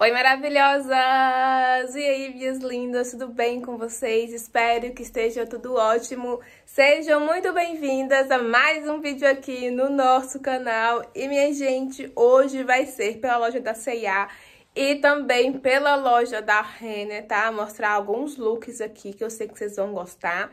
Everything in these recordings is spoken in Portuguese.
Oi, maravilhosas! E aí, minhas lindas, tudo bem com vocês? Espero que esteja tudo ótimo. Sejam muito bem-vindas a mais um vídeo aqui no nosso canal. E, minha gente, hoje vai ser pela loja da C&A e também pela loja da Renner, tá? Mostrar alguns looks aqui que eu sei que vocês vão gostar.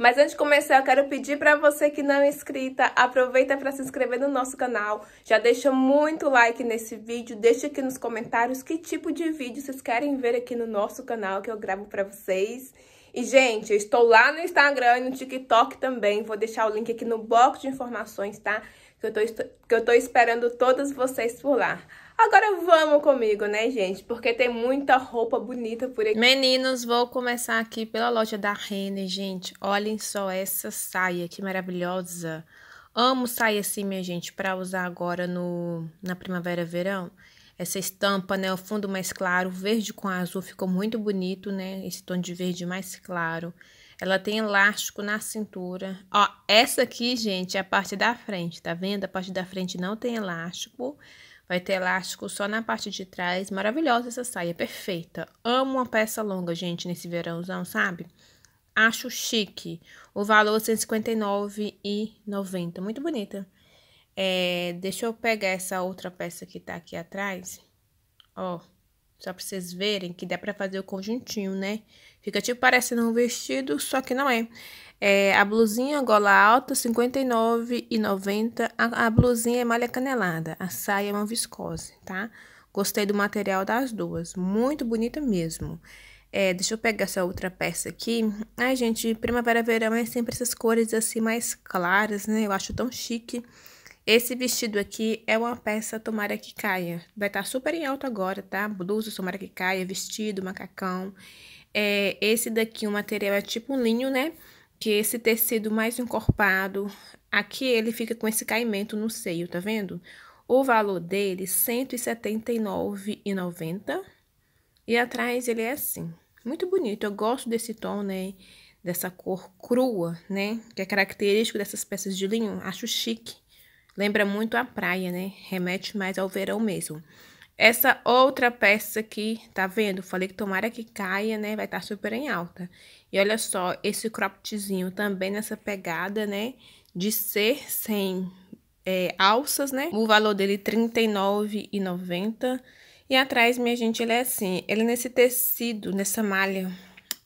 Mas antes de começar, eu quero pedir para você que não é inscrita, aproveita para se inscrever no nosso canal, já deixa muito like nesse vídeo, deixa aqui nos comentários que tipo de vídeo vocês querem ver aqui no nosso canal que eu gravo para vocês. E, gente, eu estou lá no Instagram e no TikTok também. Vou deixar o link aqui no bloco de informações, tá? Que eu tô, que eu tô esperando todas vocês por lá. Agora vamos comigo, né, gente? Porque tem muita roupa bonita por aqui. Meninos, vou começar aqui pela loja da Renner, gente. Olhem só essa saia, que maravilhosa. Amo saia assim, minha gente, para usar agora no, na primavera verão. Essa estampa, né, o fundo mais claro, verde com azul, ficou muito bonito, né? Esse tom de verde mais claro. Ela tem elástico na cintura. Ó, essa aqui, gente, é a parte da frente, tá vendo? A parte da frente não tem elástico. Elástico. Vai ter elástico só na parte de trás. Maravilhosa essa saia, perfeita. Amo uma peça longa, gente, nesse verãozão, sabe? Acho chique. O valor R$ é 159,90. Muito bonita. É, deixa eu pegar essa outra peça que tá aqui atrás. Ó, só pra vocês verem que dá pra fazer o conjuntinho, né? Fica tipo parecendo um vestido, só que não é. É, a blusinha gola alta, R$ 59,90. A, a blusinha é malha canelada, a saia é uma viscose, tá? Gostei do material das duas, muito bonita mesmo. É, deixa eu pegar essa outra peça aqui. Ai, gente, primavera, verão é sempre essas cores assim mais claras, né? Eu acho tão chique. Esse vestido aqui é uma peça tomara que caia. Vai estar tá super em alta agora, tá? Blusa, tomara que caia, vestido, macacão. É, esse daqui, o material é tipo um linho, né? que esse tecido mais encorpado, aqui ele fica com esse caimento no seio, tá vendo? O valor dele, 179,90. E atrás ele é assim. Muito bonito, eu gosto desse tom, né? Dessa cor crua, né? Que é característico dessas peças de linho, acho chique. Lembra muito a praia, né? Remete mais ao verão mesmo. Essa outra peça aqui, tá vendo? Falei que tomara que caia, né? Vai estar tá super em alta. E olha só, esse croppedzinho também nessa pegada, né? De ser sem é, alças, né? O valor dele é R$ 39,90. E atrás, minha gente, ele é assim. Ele é nesse tecido, nessa malha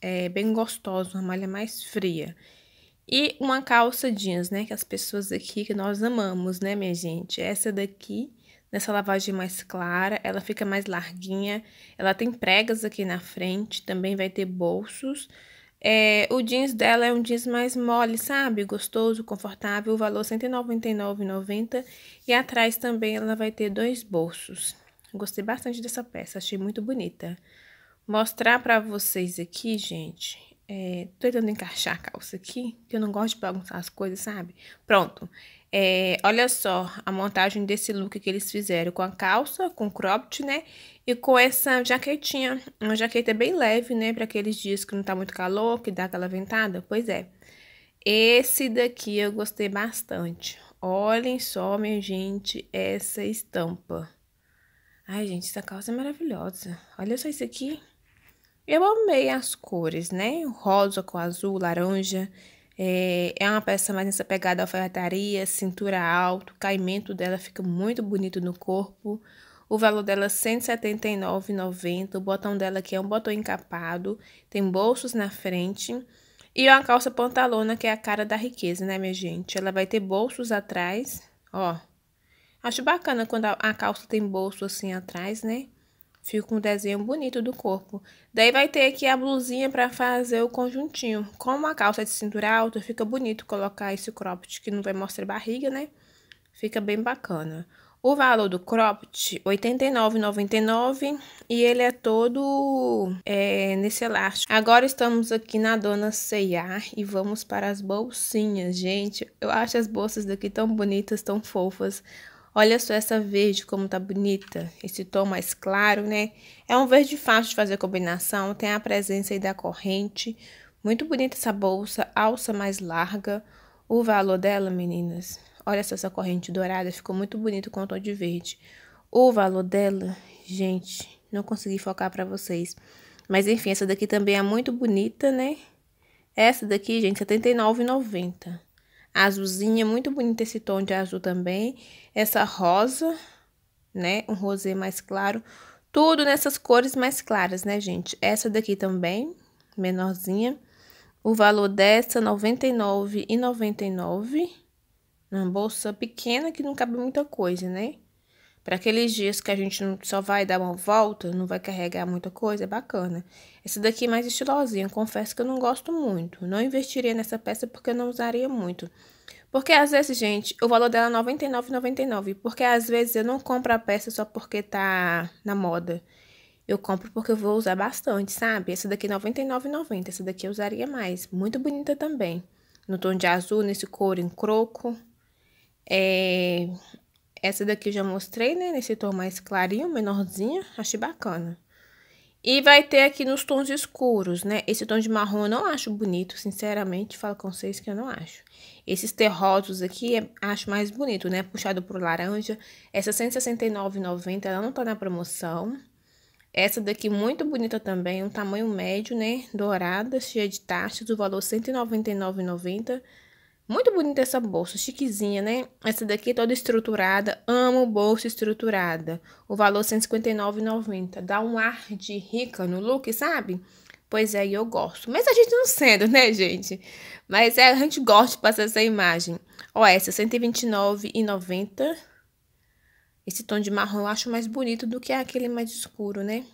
é, bem gostoso uma malha mais fria. E uma calça jeans, né? Que as pessoas aqui que nós amamos, né, minha gente? Essa daqui Nessa lavagem mais clara, ela fica mais larguinha. Ela tem pregas aqui na frente, também vai ter bolsos. É, o jeans dela é um jeans mais mole, sabe? Gostoso, confortável, o valor R$ 199,90. E atrás também ela vai ter dois bolsos. Gostei bastante dessa peça, achei muito bonita. Mostrar pra vocês aqui, gente, é, tô tentando encaixar a calça aqui, que eu não gosto de bagunçar as coisas, sabe? Pronto. É, olha só a montagem desse look que eles fizeram com a calça, com cropped, né? E com essa jaquetinha, uma jaqueta bem leve, né? Para aqueles dias que não tá muito calor, que dá aquela ventada, pois é. Esse daqui eu gostei bastante. Olhem só, minha gente, essa estampa. Ai, gente, essa calça é maravilhosa. Olha só isso aqui. Eu amei as cores, né? O rosa com azul, laranja. É, é uma peça mais nessa pegada alfaiataria, cintura alto, caimento dela fica muito bonito no corpo. O valor dela é R$ 179,90. O botão dela aqui é um botão encapado, tem bolsos na frente. E uma calça pantalona, que é a cara da riqueza, né, minha gente? Ela vai ter bolsos atrás, ó. Acho bacana quando a calça tem bolso assim atrás, né? Fica um desenho bonito do corpo. Daí vai ter aqui a blusinha para fazer o conjuntinho. Como a calça é de cintura alta, fica bonito colocar esse cropped que não vai mostrar barriga, né? Fica bem bacana. O valor do cropped, R$ 89,99 e ele é todo é, nesse elástico. Agora estamos aqui na Dona C&A e vamos para as bolsinhas, gente. Eu acho as bolsas daqui tão bonitas, tão fofas. Olha só essa verde como tá bonita, esse tom mais claro, né? É um verde fácil de fazer combinação, tem a presença aí da corrente. Muito bonita essa bolsa, alça mais larga. O valor dela, meninas, olha só essa corrente dourada, ficou muito bonito com o tom de verde. O valor dela, gente, não consegui focar pra vocês. Mas enfim, essa daqui também é muito bonita, né? Essa daqui, gente, 79,90 azulzinha, muito bonito esse tom de azul também. Essa rosa, né? Um rosê mais claro. Tudo nessas cores mais claras, né, gente? Essa daqui também, menorzinha. O valor dessa, R$ 99,99. uma bolsa pequena que não cabe muita coisa, né? Para aqueles dias que a gente só vai dar uma volta, não vai carregar muita coisa, é bacana. Essa daqui é mais estilosinha, confesso que eu não gosto muito. Não investiria nessa peça porque eu não usaria muito. Porque às vezes, gente, o valor dela é R$ 99,99. Porque às vezes eu não compro a peça só porque tá na moda. Eu compro porque eu vou usar bastante, sabe? Essa daqui é R$ 99,90. Essa daqui eu usaria mais. Muito bonita também. No tom de azul, nesse couro em croco. É, essa daqui eu já mostrei, né? Nesse tom mais clarinho, menorzinho. Achei bacana. E vai ter aqui nos tons escuros, né? Esse tom de marrom eu não acho bonito, sinceramente, falo com vocês que eu não acho. Esses terrosos aqui é, acho mais bonito, né? Puxado pro laranja. Essa R$169,90, ela não tá na promoção. Essa daqui muito bonita também, um tamanho médio, né? Dourada, cheia de taxas, o valor R$199,90. Muito bonita essa bolsa, chiquezinha, né? Essa daqui é toda estruturada, amo bolsa estruturada. O valor R$159,90, 159,90, dá um ar de rica no look, sabe? Pois é, eu gosto. Mas a gente não sendo, né, gente? Mas é, a gente gosta de passar essa imagem. Ó, essa, R$129,90. 129,90. Esse tom de marrom eu acho mais bonito do que aquele mais escuro, né?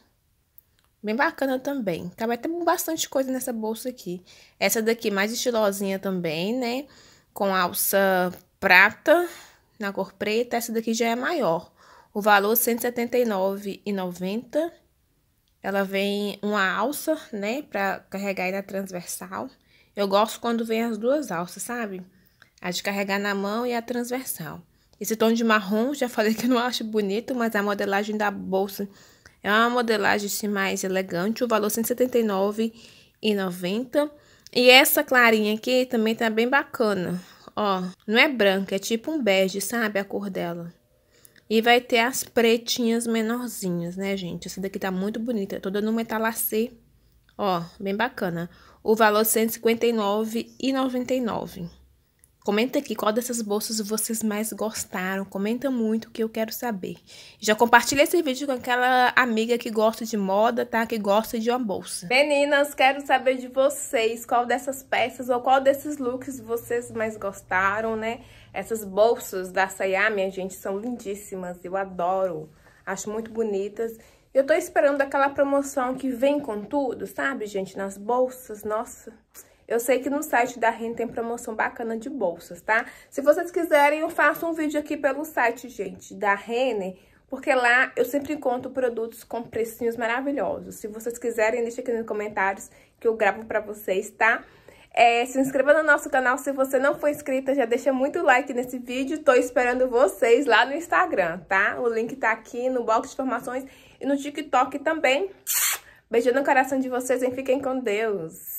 Bem bacana também. Tá, vai bastante coisa nessa bolsa aqui. Essa daqui é mais estilosinha também, né? Com alça prata, na cor preta. Essa daqui já é maior. O valor R$ 179,90. Ela vem uma alça, né? Pra carregar aí na transversal. Eu gosto quando vem as duas alças, sabe? A de carregar na mão e a transversal. Esse tom de marrom, já falei que eu não acho bonito, mas a modelagem da bolsa é uma modelagem assim, mais elegante, o valor R$179,90. E essa clarinha aqui também tá bem bacana, ó. Não é branca, é tipo um bege, sabe? A cor dela. E vai ter as pretinhas menorzinhas, né, gente? Essa daqui tá muito bonita, toda no metalacê. Ó, bem bacana. O valor R$159,99. 159,99. Comenta aqui qual dessas bolsas vocês mais gostaram. Comenta muito que eu quero saber. Já compartilha esse vídeo com aquela amiga que gosta de moda, tá? Que gosta de uma bolsa. Meninas, quero saber de vocês qual dessas peças ou qual desses looks vocês mais gostaram, né? Essas bolsas da Sayá, minha gente, são lindíssimas. Eu adoro. Acho muito bonitas. Eu tô esperando aquela promoção que vem com tudo, sabe, gente? Nas bolsas, nossa... Eu sei que no site da REN tem promoção bacana de bolsas, tá? Se vocês quiserem, eu faço um vídeo aqui pelo site, gente, da REN, porque lá eu sempre encontro produtos com precinhos maravilhosos. Se vocês quiserem, deixa aqui nos comentários que eu gravo pra vocês, tá? É, se inscreva no nosso canal se você não for inscrita, já deixa muito like nesse vídeo. Tô esperando vocês lá no Instagram, tá? O link tá aqui no box de informações e no TikTok também. Beijo no coração de vocês e fiquem com Deus.